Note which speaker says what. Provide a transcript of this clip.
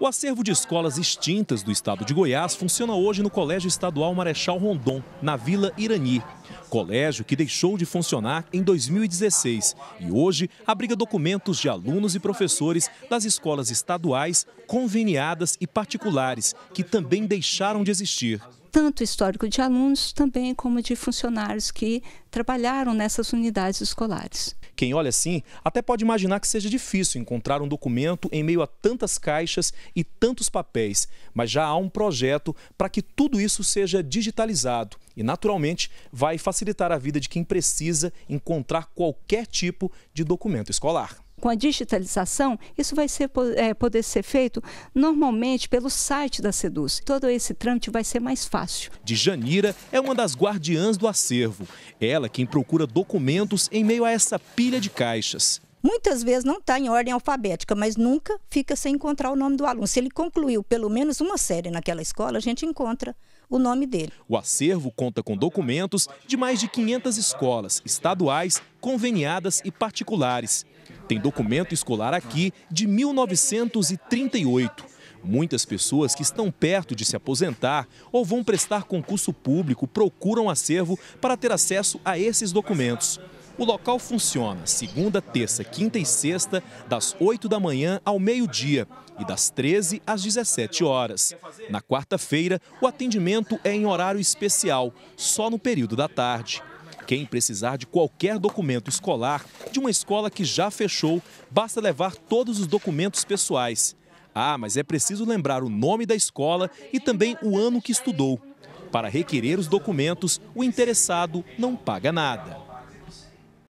Speaker 1: O acervo de escolas extintas do estado de Goiás funciona hoje no Colégio Estadual Marechal Rondon, na Vila Irani. Colégio que deixou de funcionar em 2016 e hoje abriga documentos de alunos e professores das escolas estaduais, conveniadas e particulares, que também deixaram de existir.
Speaker 2: Tanto histórico de alunos, também como de funcionários que trabalharam nessas unidades escolares.
Speaker 1: Quem olha assim até pode imaginar que seja difícil encontrar um documento em meio a tantas caixas e tantos papéis, mas já há um projeto para que tudo isso seja digitalizado e, naturalmente, vai facilitar a vida de quem precisa encontrar qualquer tipo de documento escolar
Speaker 2: com a digitalização, isso vai ser, é, poder ser feito normalmente pelo site da SEDUS. Todo esse trâmite vai ser mais fácil.
Speaker 1: De Janira é uma das guardiãs do acervo. Ela é quem procura documentos em meio a essa pilha de caixas.
Speaker 3: Muitas vezes não está em ordem alfabética, mas nunca fica sem encontrar o nome do aluno. Se ele concluiu pelo menos uma série naquela escola, a gente encontra o nome dele.
Speaker 1: O acervo conta com documentos de mais de 500 escolas estaduais, conveniadas e particulares tem documento escolar aqui de 1938. Muitas pessoas que estão perto de se aposentar ou vão prestar concurso público procuram acervo para ter acesso a esses documentos. O local funciona segunda, terça, quinta e sexta, das 8 da manhã ao meio-dia e das 13 às 17 horas. Na quarta-feira, o atendimento é em horário especial, só no período da tarde. Quem precisar de qualquer documento escolar de uma escola que já fechou, basta levar todos os documentos pessoais. Ah, mas é preciso lembrar o nome da escola e também o ano que estudou. Para requerer os documentos, o interessado não paga nada.